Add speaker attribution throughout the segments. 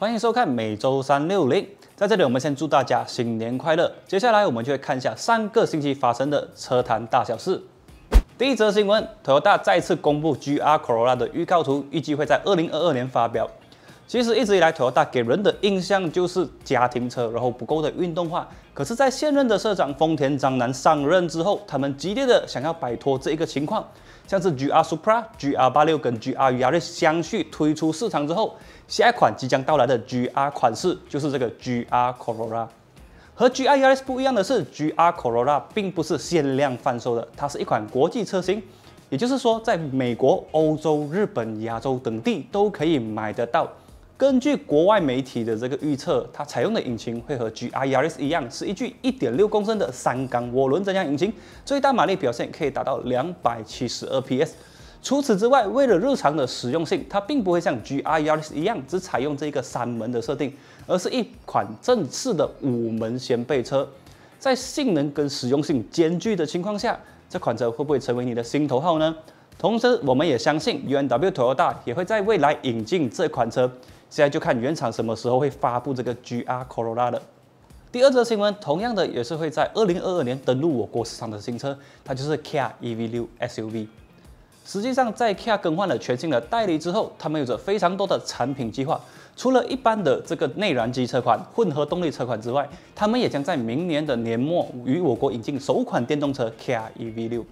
Speaker 1: 欢迎收看每周三六零，在这里我们先祝大家新年快乐。接下来我们就会看一下上个星期发生的车坛大小事。第一则新闻，Toyota 再次公布 GR Corolla 的预告图，预计会在2022年发表。其实一直以来，Toyota 给人的印象就是家庭车，然后不够的运动化。可是，在现任的社长丰田章男上任之后，他们激烈的想要摆脱这一个情况。像是 GR Supra、GR86 跟 GR Yaris 相续推出市场之后，下一款即将到来的 GR 款式就是这个 GR Corolla。和 GR Yaris 不一样的是，GR Corolla 并不是限量贩售的，它是一款国际车型，也就是说，在美国、欧洲、日本、亚洲等地都可以买得到。根据国外媒体的这个预测，它采用的引擎会和 G a RIS 一样，是一具1.6公升的三缸涡轮增压引擎，最大马力表现可以达到272 PS。除此之外，为了日常的实用性，它并不会像 G a RIS 一样只采用这个三门的设定，而是一款正式的五门掀背车。在性能跟实用性兼具的情况下，这款车会不会成为你的心头好呢？同时，我们也相信 U N W t o o t 大也会在未来引进这款车。现在就看原厂什么时候会发布这个 GR Corolla 的。第二则新闻，同样的也是会在二零二二年登陆我国市场的新车，它就是 Kia EV6 SUV。实际上，在 Kia 更换了全新的代理之后，他们有着非常多的产品计划。除了一般的这个内燃机车款、混合动力车款之外，他们也将在明年的年末与我国引进首款电动车 Kia EV6。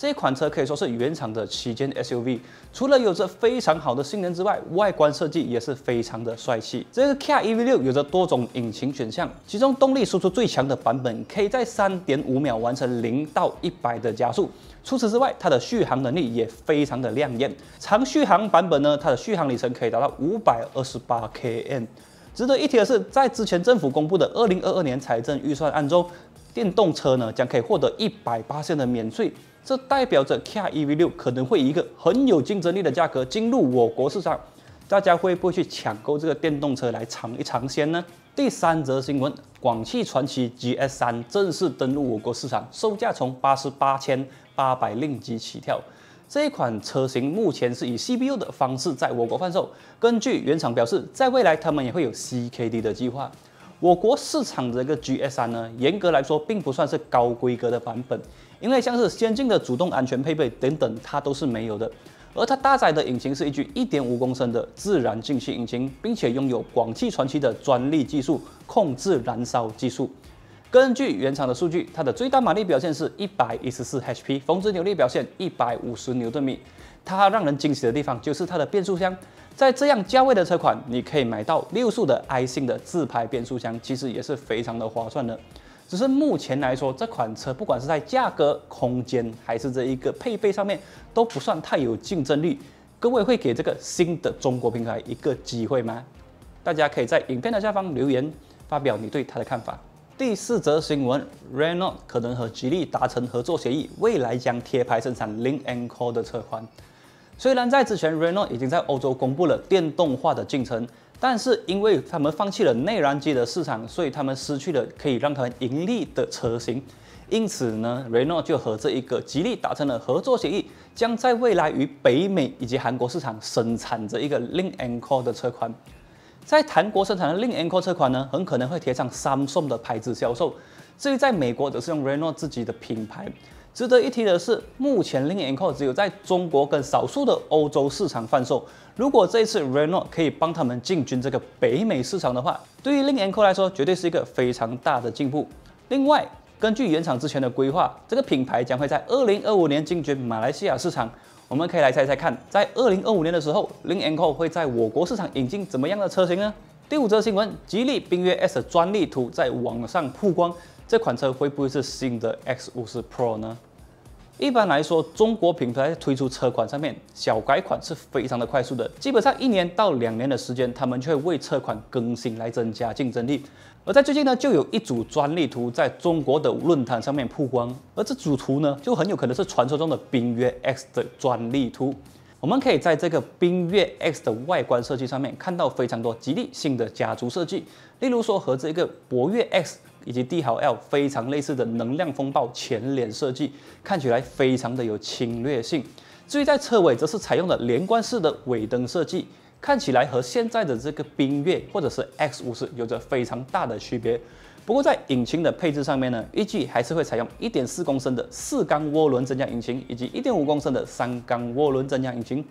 Speaker 1: 这款车可以说是原厂的旗舰 SUV，除了有着非常好的性能之外，外观设计也是非常的帅气。这个 K R E V 六有着多种引擎选项，其中动力输出最强的版本可以在3.5秒完成0到100的加速。除此之外，它的续航能力也非常的亮眼。长续航版本呢，它的续航里程可以达到 528km。值得一提的是，在之前政府公布的2022年财政预算案中，电动车呢将可以获得180元的免税。这代表着 Kia EV6 可能会以一个很有竞争力的价格进入我国市场，大家会不会去抢购这个电动车来尝一尝鲜呢？第三则新闻，广汽传祺 GS3 正式登陆我国市场，售价从八十八千八百令吉起跳。这一款车型目前是以 CBU 的方式在我国贩售，根据原厂表示，在未来他们也会有 CKD 的计划。我国市场的这个 GS3 呢，严格来说并不算是高规格的版本，因为像是先进的主动安全配备等等，它都是没有的。而它搭载的引擎是一具1.5公升的自然进气引擎，并且拥有广汽传祺的专利技术控制燃烧技术。根据原厂的数据，它的最大马力表现是114 HP，峰值扭力表现150牛顿米。它让人惊喜的地方就是它的变速箱，在这样价位的车款，你可以买到六速的 i 信的自拍变速箱，其实也是非常的划算的。只是目前来说，这款车不管是在价格、空间还是这一个配备上面，都不算太有竞争力。各位会给这个新的中国品牌一个机会吗？大家可以在影片的下方留言发表你对它的看法。第四则新闻，Renault 可能和吉利达成合作协议，未来将贴牌生产 Link n Co 的车款。虽然在之前，Renault 已经在欧洲公布了电动化的进程，但是因为他们放弃了内燃机的市场，所以他们失去了可以让他们盈利的车型。因此呢，Renault 就和这一个吉利达成了合作协议，将在未来与北美以及韩国市场生产着一个 Link e n Co 的车款。在韩国生产的 Link e n Co 车款呢，很可能会贴上 Samsung 的牌子销售。至于在美国，则是用 Renault 自己的品牌。值得一提的是，目前 Linkenco 只有在中国跟少数的欧洲市场贩售。如果这一次 Renault 可以帮他们进军这个北美市场的话，对于 Linkenco 来说，绝对是一个非常大的进步。另外，根据原厂之前的规划，这个品牌将会在2025年进军马来西亚市场。我们可以来猜猜看，在2025年的时候，Linkenco 会在我国市场引进怎么样的车型呢？第五则新闻，吉利缤越 S 专利图在网上曝光。这款车会不会是新的 X 五十 Pro 呢？一般来说，中国品牌推出车款上面小改款是非常的快速的，基本上一年到两年的时间，他们就会为车款更新来增加竞争力。而在最近呢，就有一组专利图在中国的论坛上面曝光，而这组图呢，就很有可能是传说中的冰越 X 的专利图。我们可以在这个冰越 X 的外观设计上面看到非常多吉利新的家族设计，例如说和这个博越 X。以及帝豪 L 非常类似的能量风暴前脸设计，看起来非常的有侵略性。至于在车尾，则是采用了连贯式的尾灯设计，看起来和现在的这个缤越或者是 X 五十有着非常大的区别。不过在引擎的配置上面呢，预计还是会采用1.4升的四缸涡轮增压引擎，以及1.5升的三缸涡轮增压引擎。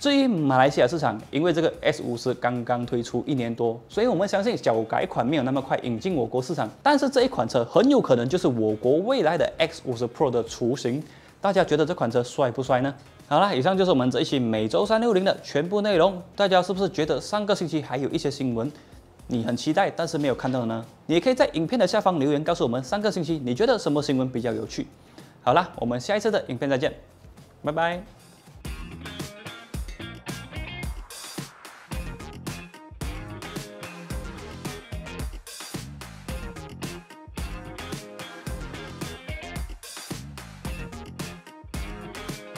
Speaker 1: 至于马来西亚市场，因为这个 X 五十刚刚推出一年多，所以我们相信小改款没有那么快引进我国市场。但是这一款车很有可能就是我国未来的 X 五十 Pro 的雏形。大家觉得这款车帅不帅呢？好了，以上就是我们这一期每周三六零的全部内容。大家是不是觉得上个星期还有一些新闻你很期待，但是没有看到呢？你也可以在影片的下方留言告诉我们，上个星期你觉得什么新闻比较有趣？好了，我们下一次的影片再见，拜拜。